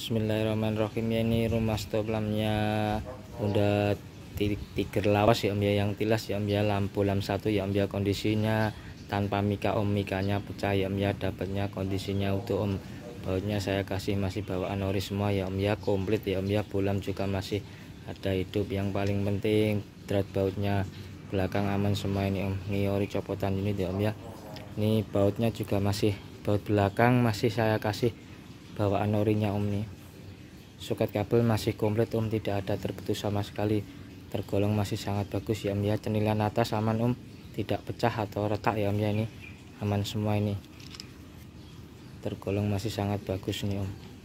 Bismillahirrahmanirrahim ya ini rumah stoplamnya udah Tiger Lawas ya Om ya yang tilas ya Om ya lampu lam satu ya Om ya kondisinya tanpa mika Om mikanya pecah ya Om ya dapatnya kondisinya utuh Om bautnya saya kasih masih bawaan ori semua ya Om ya komplit ya Om ya bulam juga masih ada hidup yang paling penting drat bautnya belakang aman semua ini Om ini ori copotan ini ya Om ya ini bautnya juga masih baut belakang masih saya kasih bawaan orinya om nih soket kabel masih komplit om tidak ada terputus sama sekali tergolong masih sangat bagus ya om ya cenilan atas aman om tidak pecah atau retak ya om ya ini aman semua ini tergolong masih sangat bagus nih om